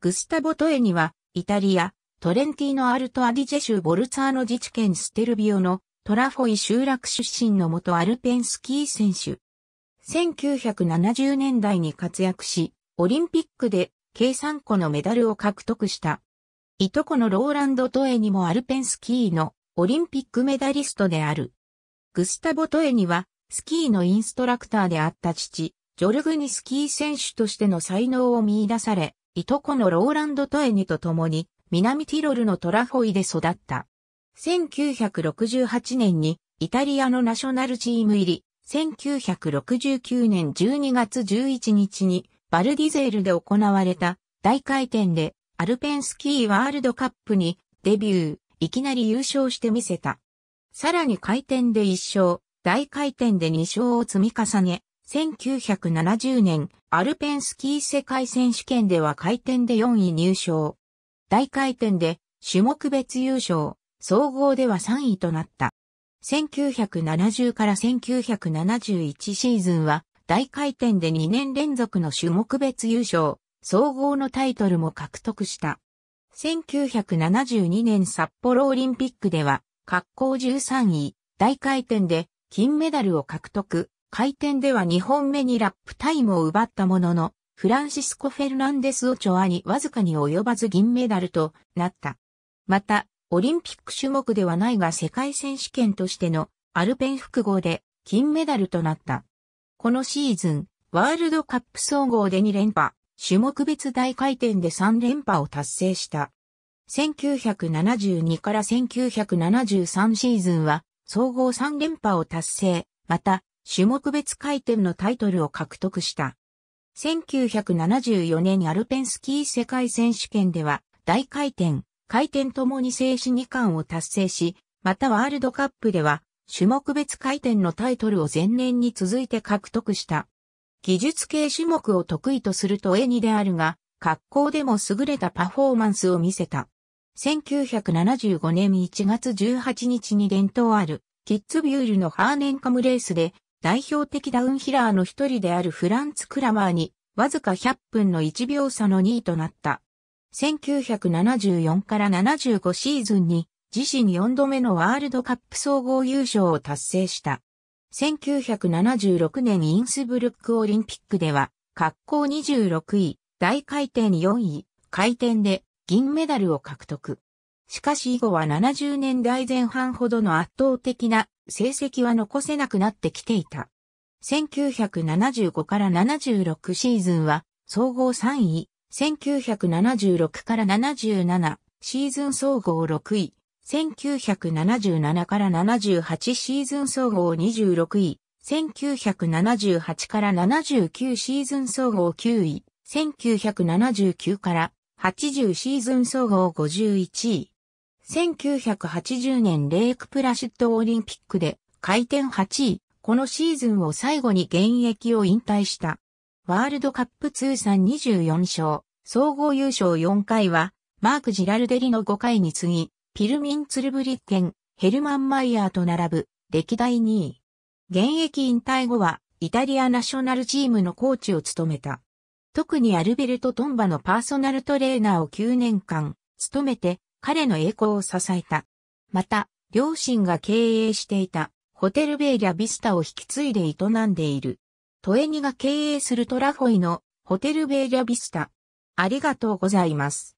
グスタボ・トエには、イタリア、トレンティーノ・アルト・アディジェ州ボルツァーノ自治県ステルビオのトラフォイ集落出身の元アルペンスキー選手。1970年代に活躍し、オリンピックで計3個のメダルを獲得した。いとこのローランド・トエにもアルペンスキーのオリンピックメダリストである。グスタボ・トエには、スキーのインストラクターであった父、ジョルグニスキー選手としての才能を見出され、いとこのローランド・トエニと共に、南ティロルのトラフォイで育った。1968年にイタリアのナショナルチーム入り、1969年12月11日にバルディゼールで行われた大回転でアルペンスキーワールドカップにデビュー、いきなり優勝してみせた。さらに回転で1勝、大回転で2勝を積み重ね、1970年、アルペンスキー世界選手権では回転で4位入賞。大回転で種目別優勝、総合では3位となった。1970から1971シーズンは大回転で2年連続の種目別優勝、総合のタイトルも獲得した。1972年札幌オリンピックでは、格好13位、大回転で金メダルを獲得。回転では2本目にラップタイムを奪ったものの、フランシスコ・フェルナンデス・オチョアにわずかに及ばず銀メダルとなった。また、オリンピック種目ではないが世界選手権としてのアルペン複合で金メダルとなった。このシーズン、ワールドカップ総合で2連覇、種目別大回転で3連覇を達成した。1972から1973シーズンは総合3連覇を達成、また種目別回転のタイトルを獲得した。1974年アルペンスキー世界選手権では、大回転、回転ともに静止2冠を達成し、またワールドカップでは、種目別回転のタイトルを前年に続いて獲得した。技術系種目を得意とすると絵にであるが、格好でも優れたパフォーマンスを見せた。1975年1月18日に伝統ある、キッズビュールのハーネンカムレースで代表的ダウンヒラーの一人であるフランツ・クラマーに、わずか100分の1秒差の2位となった。1974から75シーズンに、自身4度目のワールドカップ総合優勝を達成した。1976年インスブルックオリンピックでは、滑降26位、大回転4位、回転で銀メダルを獲得。しかし以後は70年代前半ほどの圧倒的な成績は残せなくなってきていた。1975から76シーズンは総合3位、1976から77シーズン総合6位、1977から78シーズン総合26位、1978から79シーズン総合9位、1979から80シーズン総合51位、1980年レイクプラシッドオリンピックで回転8位、このシーズンを最後に現役を引退した。ワールドカップ通算24勝、総合優勝4回は、マーク・ジラルデリの5回に次ぎ、ピルミン・ツルブリッケン、ヘルマン・マイヤーと並ぶ、歴代2位。現役引退後は、イタリアナショナルチームのコーチを務めた。特にアルベルト・トンバのパーソナルトレーナーを9年間、務めて、彼の栄光を支えた。また、両親が経営していたホテルベイャビスタを引き継いで営んでいる。トエニが経営するトラフォイのホテルベイャビスタ。ありがとうございます。